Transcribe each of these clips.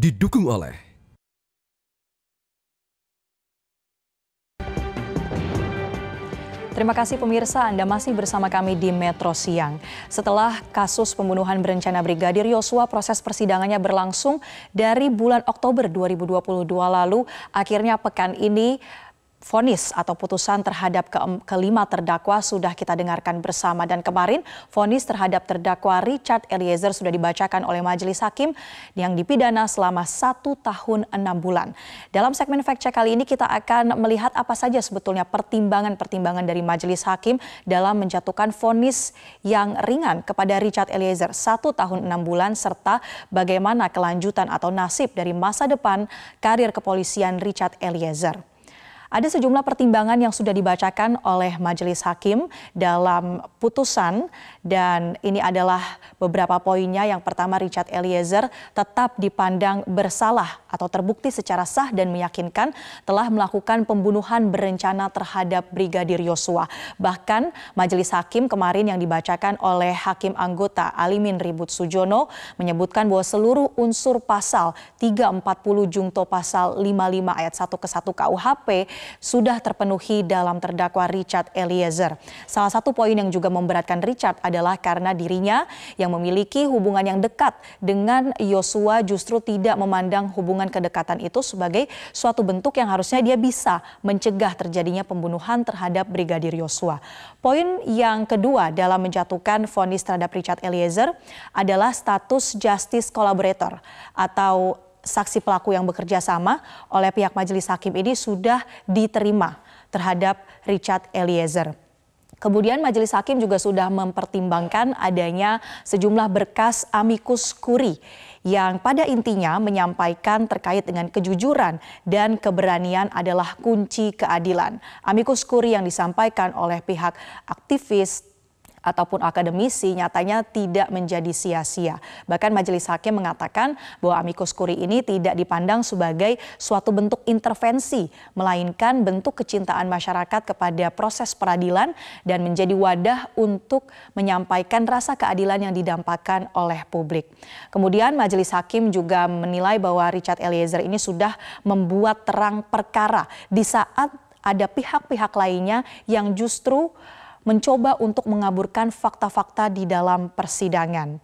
didukung oleh Terima kasih pemirsa Anda masih bersama kami di Metro Siang. Setelah kasus pembunuhan berencana Brigadir Yosua proses persidangannya berlangsung dari bulan Oktober 2022 lalu akhirnya pekan ini Fonis atau putusan terhadap ke kelima terdakwa sudah kita dengarkan bersama dan kemarin fonis terhadap terdakwa Richard Eliezer sudah dibacakan oleh majelis hakim yang dipidana selama satu tahun enam bulan. Dalam segmen fact check kali ini kita akan melihat apa saja sebetulnya pertimbangan-pertimbangan dari majelis hakim dalam menjatuhkan fonis yang ringan kepada Richard Eliezer satu tahun enam bulan serta bagaimana kelanjutan atau nasib dari masa depan karir kepolisian Richard Eliezer. Ada sejumlah pertimbangan yang sudah dibacakan oleh Majelis Hakim dalam putusan dan ini adalah beberapa poinnya. Yang pertama Richard Eliezer tetap dipandang bersalah atau terbukti secara sah dan meyakinkan telah melakukan pembunuhan berencana terhadap Brigadir Yosua. Bahkan Majelis Hakim kemarin yang dibacakan oleh Hakim anggota Alimin Ribut Sujono menyebutkan bahwa seluruh unsur pasal 340 jungto pasal 55 ayat 1 ke 1 KUHP sudah terpenuhi dalam terdakwa Richard Eliezer. Salah satu poin yang juga memberatkan Richard adalah karena dirinya yang memiliki hubungan yang dekat dengan Yosua justru tidak memandang hubungan kedekatan itu sebagai suatu bentuk yang harusnya dia bisa mencegah terjadinya pembunuhan terhadap Brigadir Yosua. Poin yang kedua dalam menjatuhkan vonis terhadap Richard Eliezer adalah status justice collaborator atau saksi pelaku yang bekerja sama oleh pihak majelis hakim ini sudah diterima terhadap Richard Eliezer. Kemudian majelis hakim juga sudah mempertimbangkan adanya sejumlah berkas amikus kuri yang pada intinya menyampaikan terkait dengan kejujuran dan keberanian adalah kunci keadilan. Amikus kuri yang disampaikan oleh pihak aktivis ataupun akademisi nyatanya tidak menjadi sia-sia. Bahkan majelis hakim mengatakan bahwa amikus kuri ini tidak dipandang sebagai suatu bentuk intervensi, melainkan bentuk kecintaan masyarakat kepada proses peradilan dan menjadi wadah untuk menyampaikan rasa keadilan yang didampakkan oleh publik. Kemudian majelis hakim juga menilai bahwa Richard Eliezer ini sudah membuat terang perkara di saat ada pihak-pihak lainnya yang justru mencoba untuk mengaburkan fakta-fakta di dalam persidangan.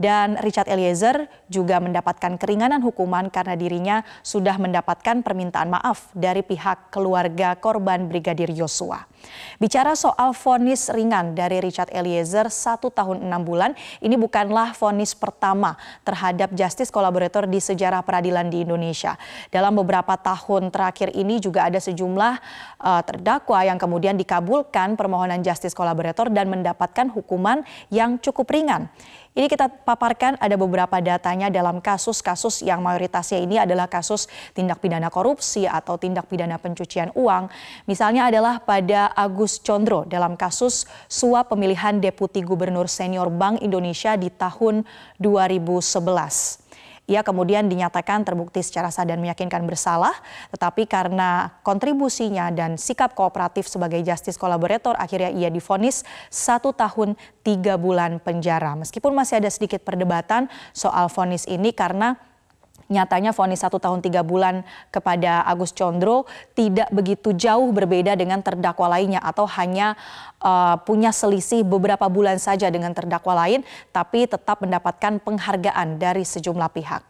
Dan Richard Eliezer juga mendapatkan keringanan hukuman karena dirinya sudah mendapatkan permintaan maaf dari pihak keluarga korban Brigadir Yosua. Bicara soal vonis ringan dari Richard Eliezer satu tahun enam bulan, ini bukanlah vonis pertama terhadap justice kolaborator di sejarah peradilan di Indonesia. Dalam beberapa tahun terakhir ini juga ada sejumlah uh, terdakwa yang kemudian dikabulkan permohonan justice kolaborator dan mendapatkan hukuman yang cukup ringan. Ini kita paparkan ada beberapa datanya dalam kasus-kasus yang mayoritasnya ini adalah kasus tindak pidana korupsi atau tindak pidana pencucian uang. Misalnya adalah pada Agus Condro dalam kasus suap pemilihan Deputi Gubernur Senior Bank Indonesia di tahun 2011. Ia kemudian dinyatakan terbukti secara sah dan meyakinkan bersalah, tetapi karena kontribusinya dan sikap kooperatif sebagai justice collaborator, akhirnya ia difonis satu tahun tiga bulan penjara. Meskipun masih ada sedikit perdebatan soal fonis ini karena nyatanya vonis satu tahun tiga bulan kepada Agus Condro tidak begitu jauh berbeda dengan terdakwa lainnya atau hanya uh, punya selisih beberapa bulan saja dengan terdakwa lain tapi tetap mendapatkan penghargaan dari sejumlah pihak.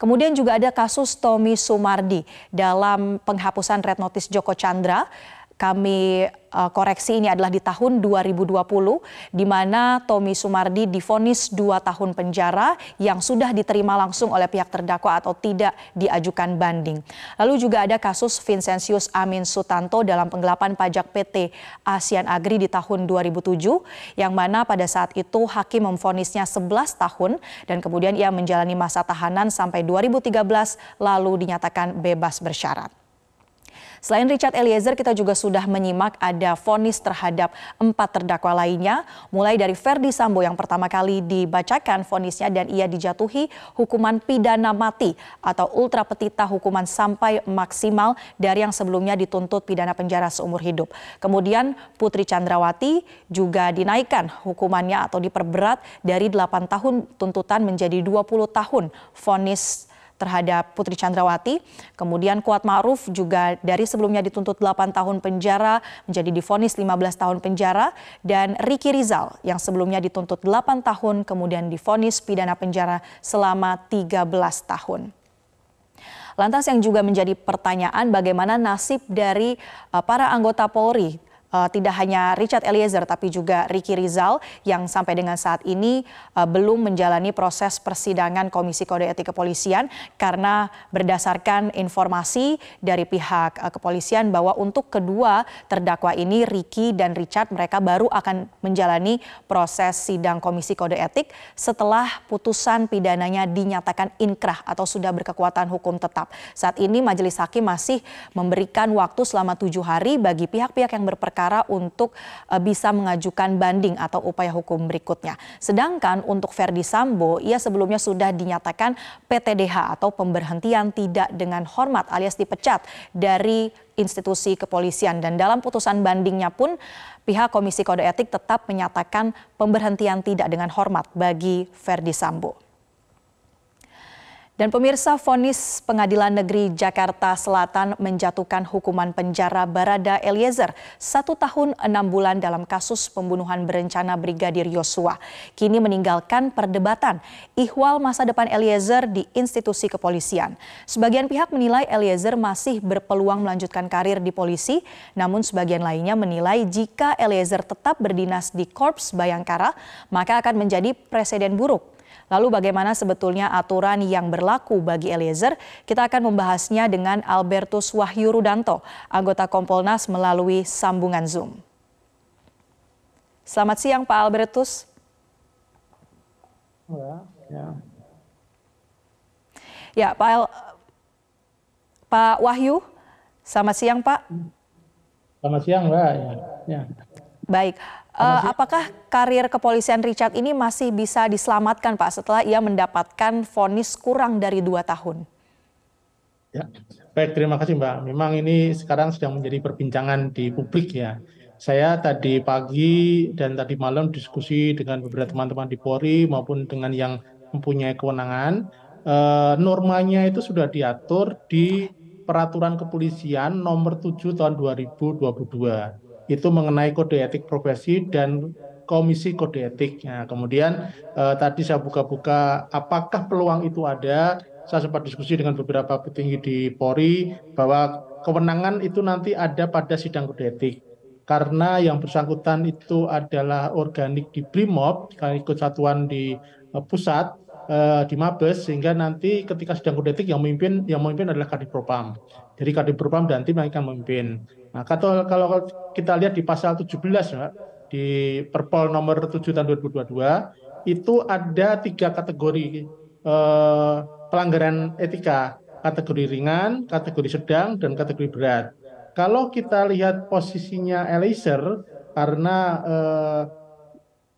Kemudian juga ada kasus Tommy Sumardi dalam penghapusan red notice Joko Chandra kami eh, koreksi ini adalah di tahun 2020 di mana Tommy Sumardi difonis dua tahun penjara yang sudah diterima langsung oleh pihak terdakwa atau tidak diajukan banding. Lalu juga ada kasus Vincentius Amin Sutanto dalam penggelapan pajak PT Asian Agri di tahun 2007 yang mana pada saat itu hakim memfonisnya 11 tahun dan kemudian ia menjalani masa tahanan sampai 2013 lalu dinyatakan bebas bersyarat. Selain Richard Eliezer, kita juga sudah menyimak ada vonis terhadap empat terdakwa lainnya, mulai dari Verdi Sambo yang pertama kali dibacakan vonisnya dan ia dijatuhi hukuman pidana mati atau ultra petita hukuman sampai maksimal dari yang sebelumnya dituntut pidana penjara seumur hidup. Kemudian Putri Chandrawati juga dinaikkan hukumannya atau diperberat dari 8 tahun tuntutan menjadi 20 tahun vonis terhadap Putri Chandrawati. Kemudian Kuat Ma'ruf juga dari sebelumnya dituntut 8 tahun penjara menjadi difonis 15 tahun penjara dan Riki Rizal yang sebelumnya dituntut 8 tahun kemudian difonis pidana penjara selama 13 tahun. Lantas yang juga menjadi pertanyaan bagaimana nasib dari eh, para anggota Polri uh, tidak hanya Richard Eliezer tapi juga Ricky Rizal yang sampai dengan saat ini uh, belum menjalani proses persidangan Komisi Kode Etik Kepolisian karena berdasarkan informasi dari pihak uh, kepolisian bahwa untuk kedua terdakwa ini Ricky dan Richard mereka baru akan menjalani proses sidang Komisi Kode Etik setelah putusan pidananya dinyatakan inkrah atau sudah berkekuatan hukum tetap. Saat ini majelis hakim masih memberikan waktu selama tujuh hari bagi pihak-pihak yang berperkara perkara untuk eh, bisa mengajukan banding atau upaya hukum berikutnya. Sedangkan untuk Verdi Sambo, ia sebelumnya sudah dinyatakan PTDH atau pemberhentian tidak dengan hormat alias dipecat dari institusi kepolisian dan dalam putusan bandingnya pun pihak Komisi Kode Etik tetap menyatakan pemberhentian tidak dengan hormat bagi Verdi Sambo. Dan pemirsa vonis Pengadilan Negeri Jakarta Selatan menjatuhkan hukuman penjara Barada Eliezer satu tahun enam bulan dalam kasus pembunuhan berencana Brigadir Yosua. Kini meninggalkan perdebatan ihwal masa depan Eliezer di institusi kepolisian. Sebagian pihak menilai Eliezer masih berpeluang melanjutkan karir di polisi, namun sebagian lainnya menilai jika Eliezer tetap berdinas di Korps Bayangkara, maka akan menjadi presiden buruk Lalu bagaimana sebetulnya aturan yang berlaku bagi Eliezer? Kita akan membahasnya dengan Albertus Wahyu Rudanto, anggota Kompolnas melalui sambungan Zoom. Selamat siang Pak Albertus. Ya, ya. ya Pak, Pak Wahyu, selamat siang Pak. Selamat siang Mbak. ya. ya. Baik, Uh, apakah karir kepolisian Richard ini masih bisa diselamatkan Pak setelah ia mendapatkan vonis kurang dari dua tahun? Ya, baik terima kasih Mbak. Memang ini sekarang sedang menjadi perbincangan di publik ya. Saya tadi pagi dan tadi malam diskusi dengan beberapa teman-teman di Polri maupun dengan yang mempunyai kewenangan. uh, normanya itu sudah diatur di Peraturan Kepolisian Nomor 7 Tahun 2022 itu mengenai kode etik profesi dan komisi kode etik. Nah, kemudian eh, tadi saya buka-buka apakah peluang itu ada. Saya sempat diskusi dengan beberapa petinggi di Polri bahwa kewenangan itu nanti ada pada sidang kode etik. Karena yang bersangkutan itu adalah organik di BRIMOB, ikut satuan di eh, pusat, eh, di Mabes, sehingga nanti ketika sidang kode etik yang memimpin, yang memimpin adalah Kadipropam. Jadi Kadipropam dan tim yang akan memimpin. Nah, kalau, kalau kita lihat di pasal 17 ya, di Perpol nomor 7 tahun 2022 itu ada tiga kategori eh, pelanggaran etika, kategori ringan, kategori sedang dan kategori berat. Kalau kita lihat posisinya Eliezer karena eh,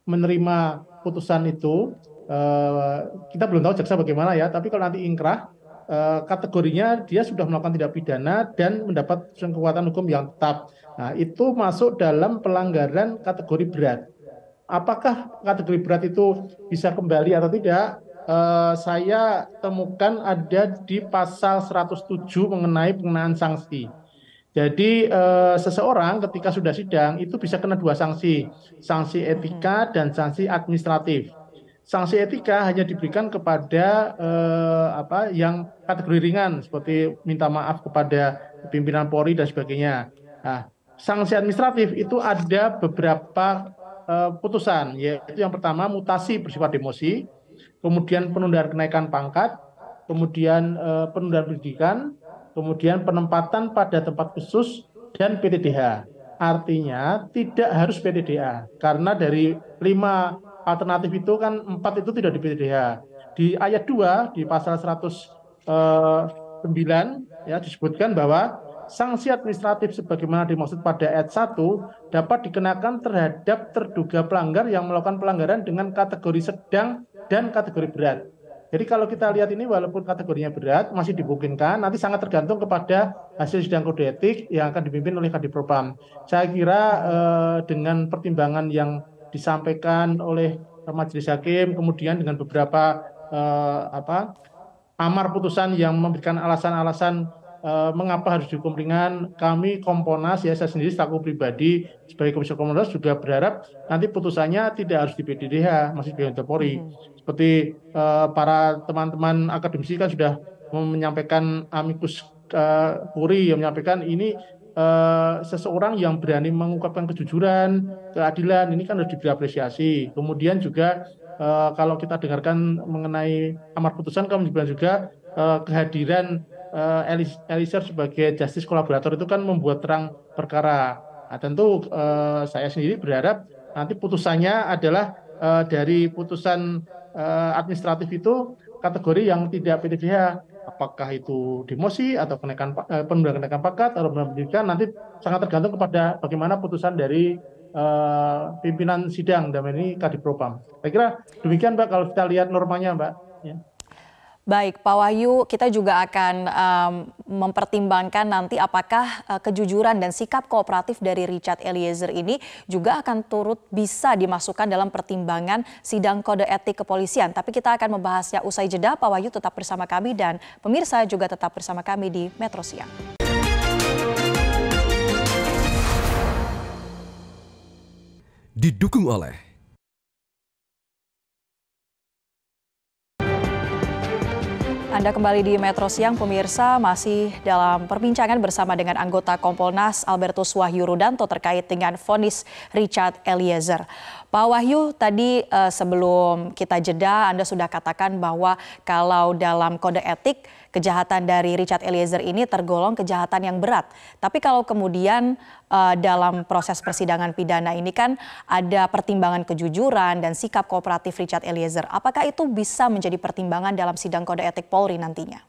menerima putusan itu eh, kita belum tahu jaksa bagaimana ya, tapi kalau nanti ingkrah Eh, kategorinya dia sudah melakukan tindak pidana dan mendapat kekuatan hukum yang tetap. Nah, itu masuk dalam pelanggaran kategori berat. Apakah kategori berat itu bisa kembali atau tidak? Eh, saya temukan ada di pasal 107 mengenai pengenaan sanksi. Jadi eh, seseorang ketika sudah sidang itu bisa kena dua sanksi, sanksi etika dan sanksi administratif sanksi etika hanya diberikan kepada eh, apa yang kategori ringan seperti minta maaf kepada pimpinan Polri dan sebagainya. Nah, sanksi administratif itu ada beberapa eh, putusan yaitu yang pertama mutasi bersifat demosi, kemudian penundaan kenaikan pangkat, kemudian eh, penundaan pendidikan, kemudian penempatan pada tempat khusus dan PTDH artinya tidak harus PTDA karena dari lima alternatif itu kan empat itu tidak di PTDH. Iya. Di ayat 2 di pasal 109 eh, ya disebutkan bahwa sanksi administratif sebagaimana dimaksud pada ayat 1 dapat dikenakan terhadap terduga pelanggar yang melakukan pelanggaran dengan kategori sedang dan kategori berat. Jadi kalau kita lihat ini walaupun kategorinya berat masih dimungkinkan nanti sangat tergantung kepada hasil sidang kode etik yang akan dipimpin oleh Kadipropam. Saya kira eh, dengan pertimbangan yang disampaikan oleh majelis hakim kemudian dengan beberapa uh, apa amar putusan yang memberikan alasan-alasan uh, mengapa harus dihukum ringan kami Komponas ya saya sendiri selaku pribadi sebagai komisioner Komponas juga berharap nanti putusannya tidak harus di PDDH masih di Polri hmm. seperti uh, para teman-teman akademisi kan sudah menyampaikan amikus Kuri yang menyampaikan ini Eh, seseorang yang berani mengungkapkan kejujuran, keadilan ini kan harus diberi apresiasi. Kemudian juga eh, kalau kita dengarkan mengenai amar putusan kemudian juga uh, kehadiran uh, Eliezer sebagai justice kolaborator itu kan membuat terang perkara. Nah, tentu saya sendiri berharap nanti putusannya adalah dari putusan administratif itu kategori yang tidak PDPH apakah itu demosi atau kenaikan eh, penundaan kenaikan pangkat atau penundaan pendidikan nanti sangat tergantung kepada bagaimana putusan dari eh, pimpinan sidang dan ini Kadipropam. Saya kira demikian Mbak kalau kita lihat normanya Mbak. Ya. Baik, Pak Wahyu, kita juga akan um, mempertimbangkan nanti apakah uh, kejujuran dan sikap kooperatif dari Richard Eliezer ini juga akan turut bisa dimasukkan dalam pertimbangan sidang kode etik kepolisian. Tapi kita akan membahasnya usai jeda. Pak Wahyu tetap bersama kami dan pemirsa juga tetap bersama kami di Metro Siang. Didukung oleh Anda kembali di Metro Siang, pemirsa masih dalam perbincangan bersama dengan anggota Kompolnas Albertus Wahyu Rudanto terkait dengan vonis Richard Eliezer. Pak Wahyu, tadi eh, sebelum kita jeda Anda sudah katakan bahwa kalau dalam kode etik kejahatan dari Richard Eliezer ini tergolong kejahatan yang berat. Tapi kalau kemudian uh, dalam proses persidangan pidana ini kan ada pertimbangan kejujuran dan sikap kooperatif Richard Eliezer. Apakah itu bisa menjadi pertimbangan dalam sidang kode etik Polri nantinya?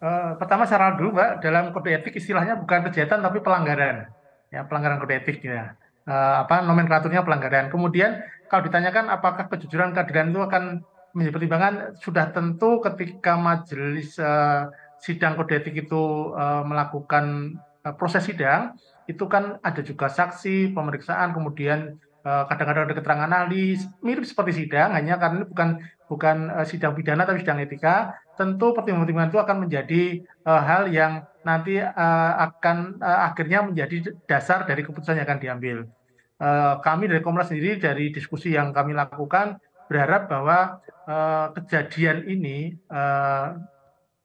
Uh, pertama secara dulu mbak dalam kode etik istilahnya bukan kejahatan tapi pelanggaran ya pelanggaran kode etik ya uh, eh, apa nomenklaturnya pelanggaran kemudian kalau ditanyakan apakah kejujuran keadilan itu akan menjadi pertimbangan sudah tentu ketika majelis uh, sidang kode etik itu uh, melakukan uh, proses sidang itu kan ada juga saksi pemeriksaan kemudian kadang-kadang ada keterangan ahli mirip seperti sidang hanya karena ini bukan bukan sidang pidana tapi sidang etika tentu pertimbangan-pertimbangan itu akan menjadi uh, hal yang nanti uh, akan uh, akhirnya menjadi dasar dari keputusan yang akan diambil uh, kami dari Komnas sendiri dari diskusi yang kami lakukan berharap bahwa Eh, kejadian ini uh,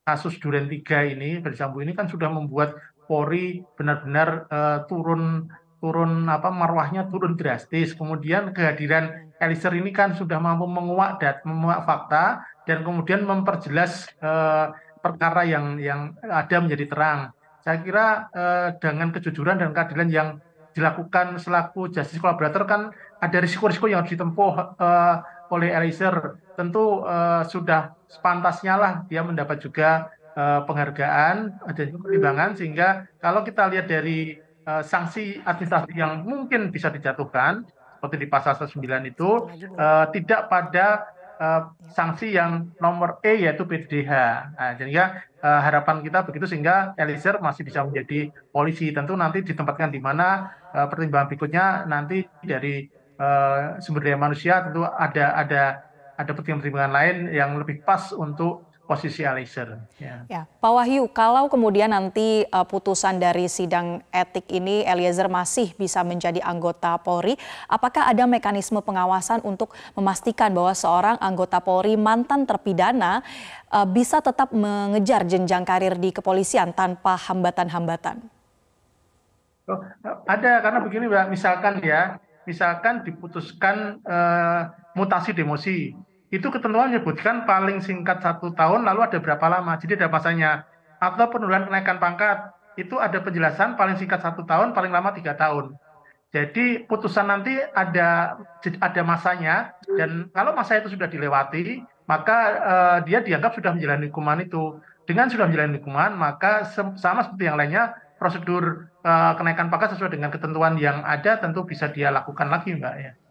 kasus Duren 3 ini Ferdisambo ini kan sudah membuat Polri benar-benar uh, turun turun apa marwahnya turun drastis. Kemudian kehadiran Eliezer ini kan sudah mampu menguak dat, menguak fakta dan kemudian memperjelas uh, perkara yang yang ada menjadi terang. Saya kira eh, dengan kejujuran dan keadilan yang dilakukan selaku justice collaborator kan ada risiko-risiko yang harus ditempuh eh, oleh Eliezer tentu uh, sudah sepantasnya lah dia mendapat juga uh, penghargaan dan pertimbangan sehingga kalau kita lihat dari uh, sanksi administrasi yang mungkin bisa dijatuhkan seperti di pasal 9 itu uh, tidak pada uh, sanksi yang nomor E yaitu PDH. Nah, sehingga uh, harapan kita begitu sehingga Eliezer masih bisa menjadi polisi. Tentu nanti ditempatkan di mana uh, pertimbangan berikutnya nanti dari uh, sumber daya manusia tentu ada ada ada pertimbangan lain yang lebih pas untuk posisi Eliezer. Ya. ya, Pak Wahyu, kalau kemudian nanti uh, putusan dari sidang etik ini Eliezer masih bisa menjadi anggota Polri, apakah ada mekanisme pengawasan untuk memastikan bahwa seorang anggota Polri mantan terpidana uh, bisa tetap mengejar jenjang karir di kepolisian tanpa hambatan-hambatan? Oh, ada karena begini, misalkan ya misalkan diputuskan eh, mutasi demosi, itu ketentuan menyebutkan paling singkat satu tahun lalu ada berapa lama, jadi ada masanya. Atau penurunan kenaikan pangkat, itu ada penjelasan paling singkat satu tahun, paling lama tiga tahun. Jadi putusan nanti ada ada masanya dan kalau masa itu sudah dilewati, maka eh, dia dianggap sudah menjalani hukuman itu. Dengan sudah menjalani hukuman, maka sama seperti yang lainnya prosedur Eh, kenaikan pangkat sesuai dengan ketentuan yang ada tentu bisa dia lakukan lagi mbak ya